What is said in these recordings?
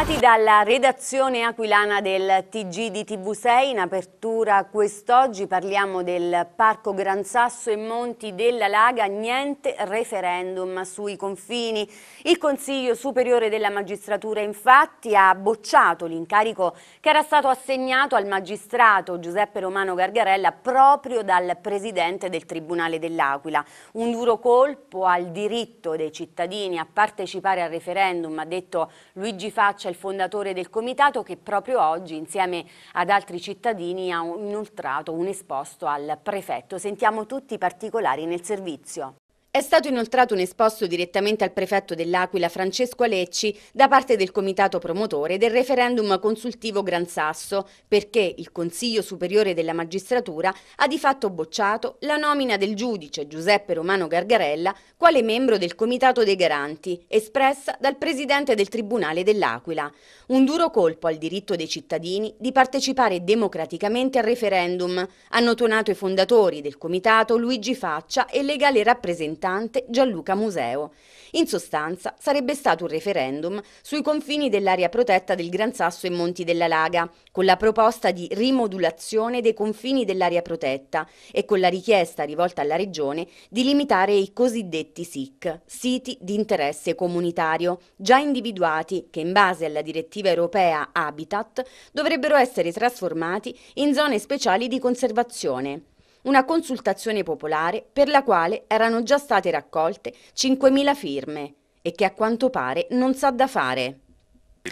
Trovati dalla redazione aquilana del TG di TV6, in apertura quest'oggi parliamo del Parco Gran Sasso e Monti della Laga, niente referendum sui confini. Il Consiglio Superiore della Magistratura infatti ha bocciato l'incarico che era stato assegnato al magistrato Giuseppe Romano Gargarella proprio dal presidente del Tribunale dell'Aquila. Un duro colpo al diritto dei cittadini a partecipare al referendum, ha detto Luigi Faccia, il fondatore del comitato, che proprio oggi insieme ad altri cittadini ha inoltrato un esposto al prefetto. Sentiamo tutti i particolari nel servizio. È stato inoltrato un esposto direttamente al prefetto dell'Aquila Francesco Alecci da parte del comitato promotore del referendum consultivo Gran Sasso perché il Consiglio Superiore della Magistratura ha di fatto bocciato la nomina del giudice Giuseppe Romano Gargarella quale membro del comitato dei garanti espressa dal presidente del Tribunale dell'Aquila. Un duro colpo al diritto dei cittadini di partecipare democraticamente al referendum, hanno tonato i fondatori del comitato Luigi Faccia e legale rappresentante importante Gianluca Museo. In sostanza sarebbe stato un referendum sui confini dell'area protetta del Gran Sasso e Monti della Laga, con la proposta di rimodulazione dei confini dell'area protetta e con la richiesta rivolta alla Regione di limitare i cosiddetti SIC, siti di interesse comunitario, già individuati che in base alla direttiva europea Habitat dovrebbero essere trasformati in zone speciali di conservazione una consultazione popolare per la quale erano già state raccolte 5.000 firme e che a quanto pare non sa da fare.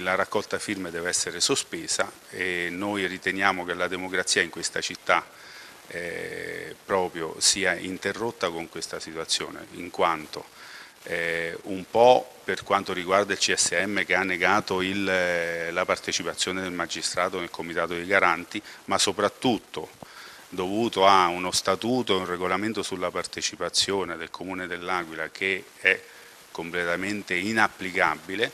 La raccolta firme deve essere sospesa e noi riteniamo che la democrazia in questa città eh, proprio sia interrotta con questa situazione, in quanto eh, un po' per quanto riguarda il CSM che ha negato il, eh, la partecipazione del magistrato nel comitato dei garanti, ma soprattutto dovuto a uno statuto, un regolamento sulla partecipazione del Comune dell'Aquila che è completamente inapplicabile,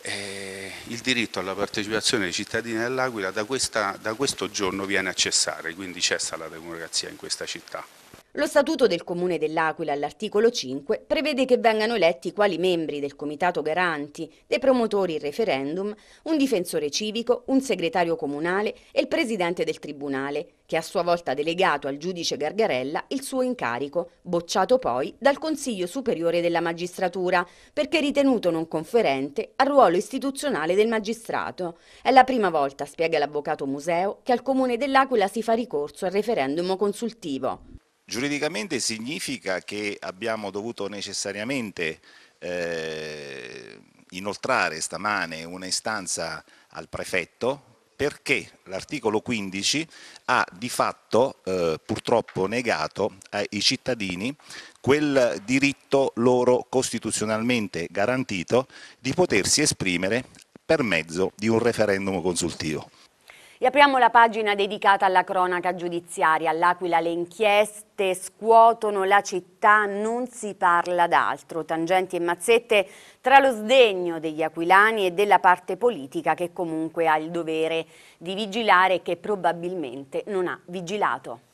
eh, il diritto alla partecipazione dei cittadini dell'Aquila da, da, questo giorno viene a cessare, quindi cessa la democrazia in questa città. Lo Statuto del Comune dell'Aquila all'articolo 5 prevede che vengano eletti quali membri del Comitato Garanti, dei promotori il referendum, un difensore civico, un segretario comunale e il presidente del Tribunale, che a sua volta ha delegato al giudice Gargarella il suo incarico, bocciato poi dal Consiglio Superiore della Magistratura, perché ritenuto non conferente al ruolo istituzionale del magistrato. È la prima volta, spiega l'avvocato Museo, che al Comune dell'Aquila si fa ricorso al referendum consultivo. Giuridicamente significa che abbiamo dovuto necessariamente eh, inoltrare stamane un'istanza al prefetto perché l'articolo 15 ha di fatto eh, purtroppo negato ai cittadini quel diritto loro costituzionalmente garantito di potersi esprimere per mezzo di un referendum consultivo. Riapriamo la pagina dedicata alla cronaca giudiziaria. All'Aquila le inchieste scuotono la città, non si parla d'altro. Tangenti e mazzette tra lo sdegno degli aquilani e della parte politica che comunque ha il dovere di vigilare e che probabilmente non ha vigilato.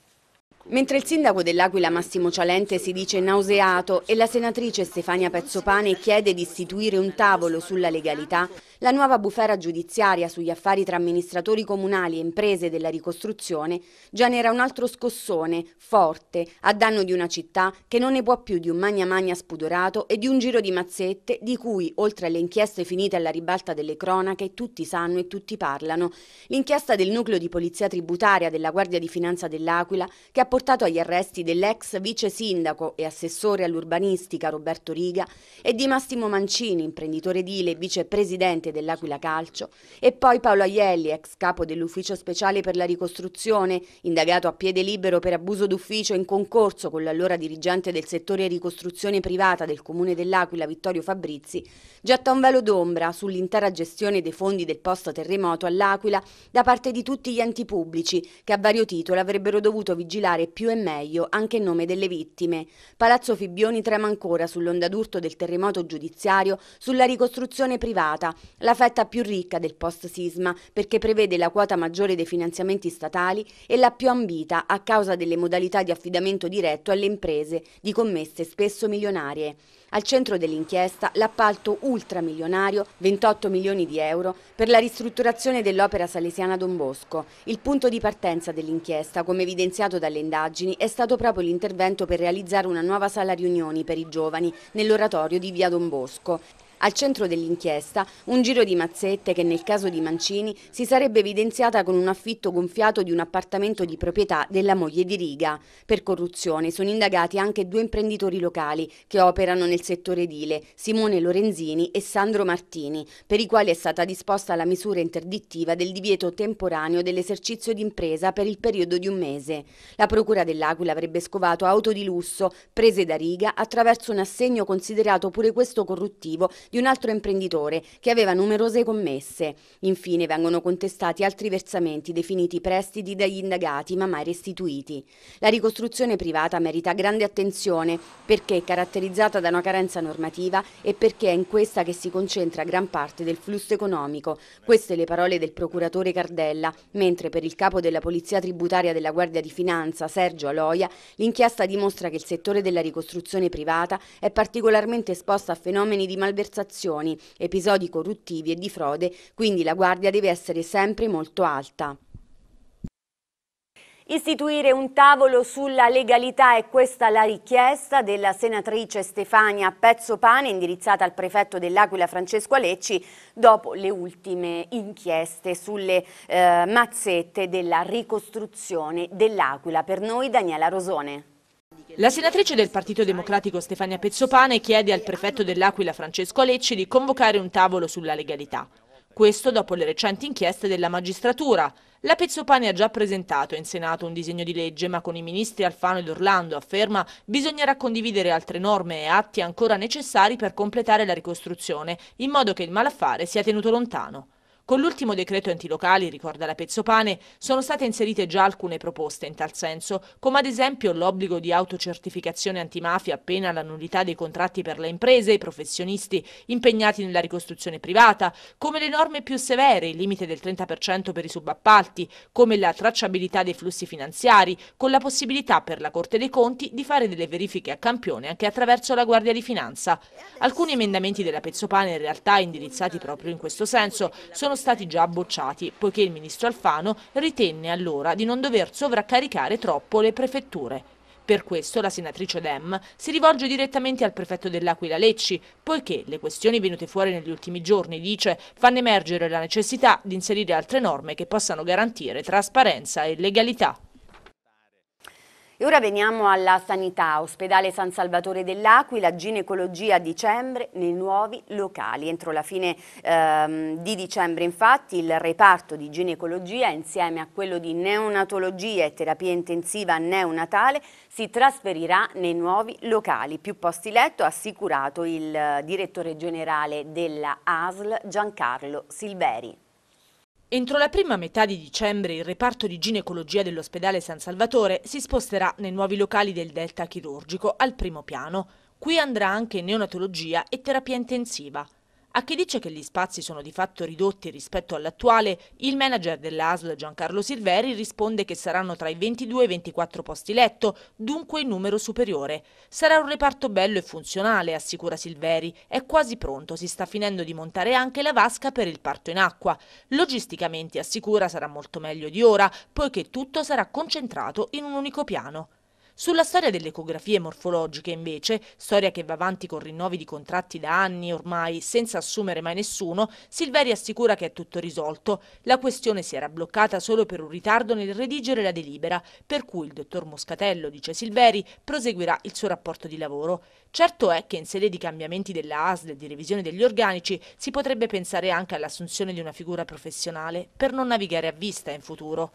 Mentre il sindaco dell'Aquila Massimo Cialente si dice nauseato e la senatrice Stefania Pezzopane chiede di istituire un tavolo sulla legalità, la nuova bufera giudiziaria sugli affari tra amministratori comunali e imprese della ricostruzione genera un altro scossone, forte, a danno di una città che non ne può più di un magna magna spudorato e di un giro di mazzette di cui, oltre alle inchieste finite alla ribalta delle cronache, tutti sanno e tutti parlano. L'inchiesta del nucleo di polizia tributaria della Guardia di Finanza dell'Aquila che ha portato agli arresti dell'ex vice sindaco e assessore all'urbanistica Roberto Riga e di Massimo Mancini, imprenditore edile e vicepresidente dell'Aquila Calcio, e poi Paolo Aielli, ex capo dell'ufficio speciale per la ricostruzione, indagato a piede libero per abuso d'ufficio in concorso con l'allora dirigente del settore ricostruzione privata del comune dell'Aquila Vittorio Fabrizi, getta un velo d'ombra sull'intera gestione dei fondi del post terremoto all'Aquila da parte di tutti gli enti pubblici che a vario titolo avrebbero dovuto vigilare fare più e meglio anche in nome delle vittime. Palazzo Fibbioni trema ancora sull'onda d'urto del terremoto giudiziario, sulla ricostruzione privata, la fetta più ricca del post-sisma perché prevede la quota maggiore dei finanziamenti statali e la più ambita a causa delle modalità di affidamento diretto alle imprese, di commesse spesso milionarie. Al centro dell'inchiesta l'appalto ultramilionario, 28 milioni di euro, per la ristrutturazione dell'opera salesiana Don Bosco. Il punto di partenza dell'inchiesta, come evidenziato dalle indagini, è stato proprio l'intervento per realizzare una nuova sala riunioni per i giovani nell'oratorio di Via Don Bosco. Al centro dell'inchiesta un giro di mazzette che nel caso di Mancini si sarebbe evidenziata con un affitto gonfiato di un appartamento di proprietà della moglie di Riga. Per corruzione sono indagati anche due imprenditori locali che operano nel settore edile, Simone Lorenzini e Sandro Martini, per i quali è stata disposta la misura interdittiva del divieto temporaneo dell'esercizio d'impresa per il periodo di un mese. La Procura dell'Aquila avrebbe scovato auto di lusso prese da Riga attraverso un assegno considerato pure questo corruttivo di un altro imprenditore che aveva numerose commesse. Infine vengono contestati altri versamenti definiti prestiti dagli indagati ma mai restituiti. La ricostruzione privata merita grande attenzione perché è caratterizzata da una carenza normativa e perché è in questa che si concentra gran parte del flusso economico. Queste le parole del procuratore Cardella, mentre per il capo della Polizia Tributaria della Guardia di Finanza, Sergio Aloia, l'inchiesta dimostra che il settore della ricostruzione privata è particolarmente esposto a fenomeni di malversazione malversazioni, episodi corruttivi e di frode, quindi la guardia deve essere sempre molto alta. Istituire un tavolo sulla legalità è questa la richiesta della senatrice Stefania Pezzopane indirizzata al prefetto dell'Aquila Francesco Alecci dopo le ultime inchieste sulle eh, mazzette della ricostruzione dell'Aquila. Per noi Daniela Rosone. La senatrice del Partito Democratico Stefania Pezzopane chiede al prefetto dell'Aquila Francesco Alecci di convocare un tavolo sulla legalità. Questo dopo le recenti inchieste della magistratura. La Pezzopane ha già presentato in Senato un disegno di legge, ma con i ministri Alfano ed Orlando, afferma, bisognerà condividere altre norme e atti ancora necessari per completare la ricostruzione, in modo che il malaffare sia tenuto lontano. Con l'ultimo decreto antilocali, ricorda la Pezzopane, sono state inserite già alcune proposte in tal senso, come ad esempio l'obbligo di autocertificazione antimafia appena la nullità dei contratti per le imprese e i professionisti impegnati nella ricostruzione privata, come le norme più severe, il limite del 30% per i subappalti, come la tracciabilità dei flussi finanziari, con la possibilità per la Corte dei Conti di fare delle verifiche a campione anche attraverso la Guardia di Finanza. Alcuni emendamenti della Pezzopane in realtà indirizzati proprio in questo senso sono stati già bocciati, poiché il ministro Alfano ritenne allora di non dover sovraccaricare troppo le prefetture. Per questo la senatrice Dem si rivolge direttamente al prefetto dell'Aquila Lecci, poiché le questioni venute fuori negli ultimi giorni, dice, fanno emergere la necessità di inserire altre norme che possano garantire trasparenza e legalità. E ora veniamo alla sanità, ospedale San Salvatore dell'Aquila, ginecologia a dicembre nei nuovi locali. Entro la fine ehm, di dicembre infatti il reparto di ginecologia insieme a quello di neonatologia e terapia intensiva neonatale si trasferirà nei nuovi locali. Più posti letto ha assicurato il eh, direttore generale della ASL Giancarlo Silveri. Entro la prima metà di dicembre il reparto di ginecologia dell'ospedale San Salvatore si sposterà nei nuovi locali del Delta Chirurgico al primo piano. Qui andrà anche neonatologia e terapia intensiva. A chi dice che gli spazi sono di fatto ridotti rispetto all'attuale, il manager dell'ASL Giancarlo Silveri risponde che saranno tra i 22 e i 24 posti letto, dunque in numero superiore. Sarà un reparto bello e funzionale, assicura Silveri. È quasi pronto, si sta finendo di montare anche la vasca per il parto in acqua. Logisticamente, assicura, sarà molto meglio di ora, poiché tutto sarà concentrato in un unico piano. Sulla storia delle ecografie morfologiche, invece, storia che va avanti con rinnovi di contratti da anni ormai, senza assumere mai nessuno, Silveri assicura che è tutto risolto. La questione si era bloccata solo per un ritardo nel redigere la delibera, per cui il dottor Moscatello, dice Silveri, proseguirà il suo rapporto di lavoro. Certo è che in sede di cambiamenti della ASL e di revisione degli organici si potrebbe pensare anche all'assunzione di una figura professionale per non navigare a vista in futuro.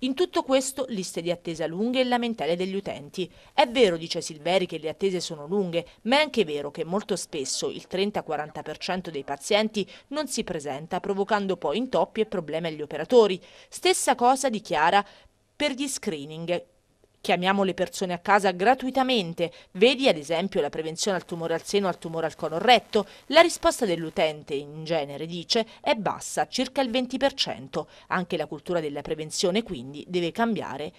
In tutto questo, liste di attesa lunghe e lamentele degli utenti. È vero, dice Silveri, che le attese sono lunghe, ma è anche vero che molto spesso il 30-40% dei pazienti non si presenta, provocando poi intoppi e problemi agli operatori. Stessa cosa dichiara per gli screening Chiamiamo le persone a casa gratuitamente. Vedi ad esempio la prevenzione al tumore al seno, al tumore al colon retto. La risposta dell'utente, in genere, dice, è bassa, circa il 20%. Anche la cultura della prevenzione quindi deve cambiare.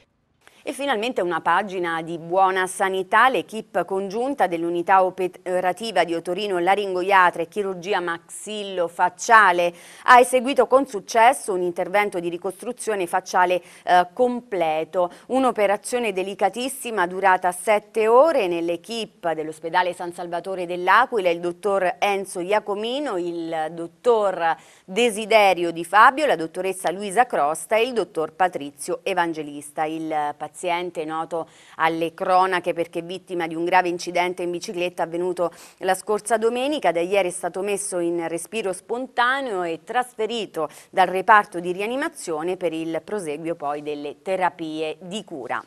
E finalmente una pagina di buona sanità, l'equipe congiunta dell'unità operativa di Otorino Laringoiatra e chirurgia Maxillo Facciale ha eseguito con successo un intervento di ricostruzione facciale eh, completo, un'operazione delicatissima durata sette ore nell'equipe dell'ospedale San Salvatore dell'Aquila, il dottor Enzo Iacomino, il dottor Desiderio Di Fabio, la dottoressa Luisa Crosta e il dottor Patrizio Evangelista. Il paziente paziente noto alle cronache perché vittima di un grave incidente in bicicletta avvenuto la scorsa domenica. Da ieri è stato messo in respiro spontaneo e trasferito dal reparto di rianimazione per il proseguio poi delle terapie di cura.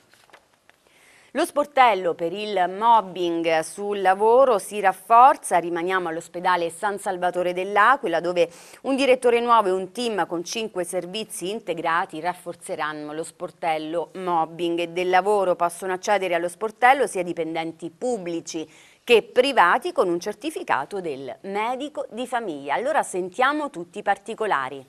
Lo sportello per il mobbing sul lavoro si rafforza, rimaniamo all'ospedale San Salvatore dell'Aquila dove un direttore nuovo e un team con cinque servizi integrati rafforzeranno lo sportello mobbing del lavoro. Possono accedere allo sportello sia dipendenti pubblici che privati con un certificato del medico di famiglia. Allora sentiamo tutti i particolari.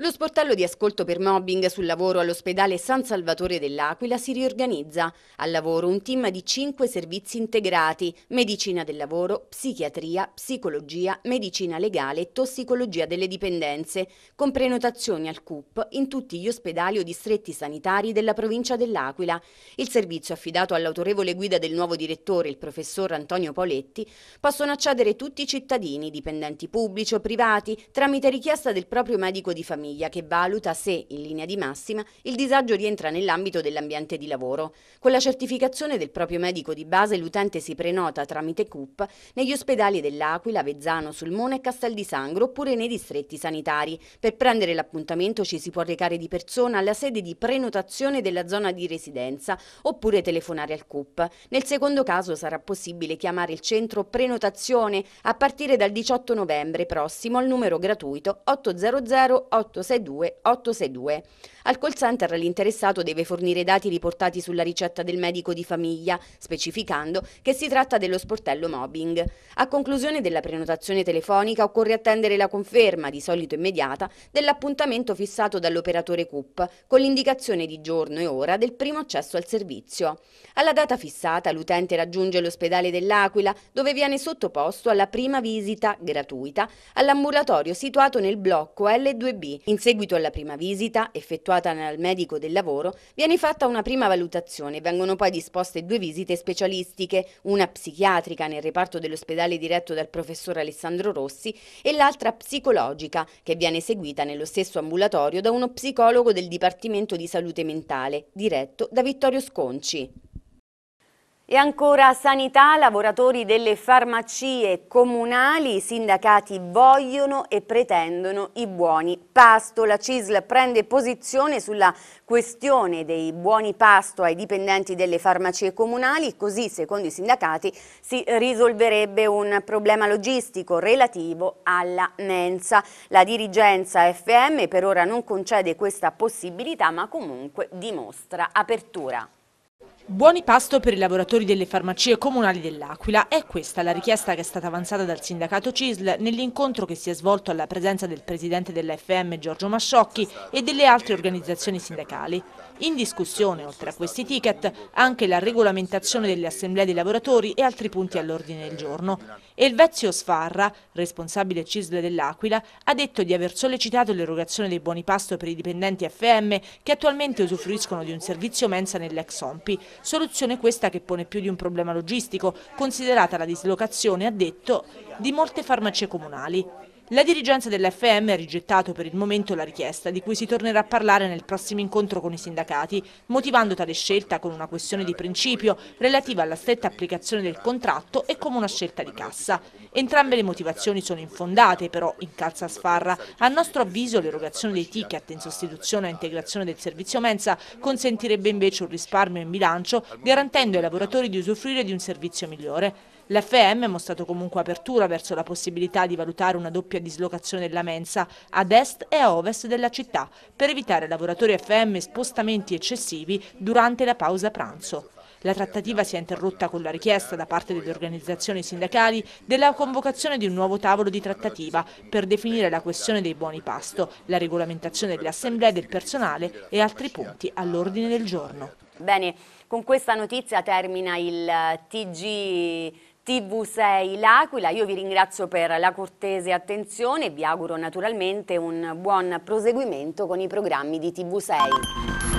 Lo sportello di ascolto per mobbing sul lavoro all'ospedale San Salvatore dell'Aquila si riorganizza. Al lavoro un team di cinque servizi integrati, medicina del lavoro, psichiatria, psicologia, medicina legale e tossicologia delle dipendenze, con prenotazioni al CUP in tutti gli ospedali o distretti sanitari della provincia dell'Aquila. Il servizio affidato all'autorevole guida del nuovo direttore, il professor Antonio Poletti, possono accedere tutti i cittadini, dipendenti pubblici o privati, tramite richiesta del proprio medico di famiglia famiglia che valuta se, in linea di massima, il disagio rientra nell'ambito dell'ambiente di lavoro. Con la certificazione del proprio medico di base l'utente si prenota tramite CUP negli ospedali dell'Aquila, Vezzano, Sulmone e Castel di Sangro oppure nei distretti sanitari. Per prendere l'appuntamento ci si può recare di persona alla sede di prenotazione della zona di residenza oppure telefonare al CUP. Nel secondo caso sarà possibile chiamare il centro prenotazione a partire dal 18 novembre prossimo al numero gratuito 800 800 862 862. Al call center l'interessato deve fornire dati riportati sulla ricetta del medico di famiglia, specificando che si tratta dello sportello mobbing. A conclusione della prenotazione telefonica occorre attendere la conferma, di solito immediata, dell'appuntamento fissato dall'operatore CUP, con l'indicazione di giorno e ora del primo accesso al servizio. Alla data fissata l'utente raggiunge l'ospedale dell'Aquila, dove viene sottoposto alla prima visita gratuita all'ambulatorio situato nel blocco L2B in seguito alla prima visita, effettuata dal medico del lavoro, viene fatta una prima valutazione e vengono poi disposte due visite specialistiche, una psichiatrica nel reparto dell'ospedale diretto dal professor Alessandro Rossi e l'altra psicologica, che viene seguita nello stesso ambulatorio da uno psicologo del Dipartimento di Salute Mentale, diretto da Vittorio Sconci. E ancora sanità, lavoratori delle farmacie comunali, i sindacati vogliono e pretendono i buoni pasto. La CISL prende posizione sulla questione dei buoni pasto ai dipendenti delle farmacie comunali, così secondo i sindacati si risolverebbe un problema logistico relativo alla mensa. La dirigenza FM per ora non concede questa possibilità ma comunque dimostra apertura. Buoni pasto per i lavoratori delle farmacie comunali dell'Aquila è questa la richiesta che è stata avanzata dal sindacato CISL nell'incontro che si è svolto alla presenza del presidente dell'FM Giorgio Masciocchi e delle altre organizzazioni sindacali. In discussione, oltre a questi ticket, anche la regolamentazione delle assemblee dei lavoratori e altri punti all'ordine del giorno. Elvezio Sfarra, responsabile CISL dell'Aquila, ha detto di aver sollecitato l'erogazione dei buoni pasto per i dipendenti FM che attualmente usufruiscono di un servizio mensa nell'ex OMPI Soluzione questa che pone più di un problema logistico, considerata la dislocazione, ha detto, di molte farmacie comunali. La dirigenza dell'FM ha rigettato per il momento la richiesta, di cui si tornerà a parlare nel prossimo incontro con i sindacati, motivando tale scelta con una questione di principio relativa alla stretta applicazione del contratto e come una scelta di cassa. Entrambe le motivazioni sono infondate, però, in calza sfarra. A nostro avviso l'erogazione dei ticket in sostituzione a integrazione del servizio mensa consentirebbe invece un risparmio in bilancio, garantendo ai lavoratori di usufruire di un servizio migliore. L'FM ha mostrato comunque apertura verso la possibilità di valutare una doppia dislocazione della mensa ad est e a ovest della città per evitare lavoratori FM spostamenti eccessivi durante la pausa pranzo. La trattativa si è interrotta con la richiesta da parte delle organizzazioni sindacali della convocazione di un nuovo tavolo di trattativa per definire la questione dei buoni pasto, la regolamentazione delle assemblee del personale e altri punti all'ordine del giorno. Bene, con questa notizia termina il eh, TG TV6 L'Aquila. Io vi ringrazio per la cortese attenzione e vi auguro naturalmente un buon proseguimento con i programmi di TV6.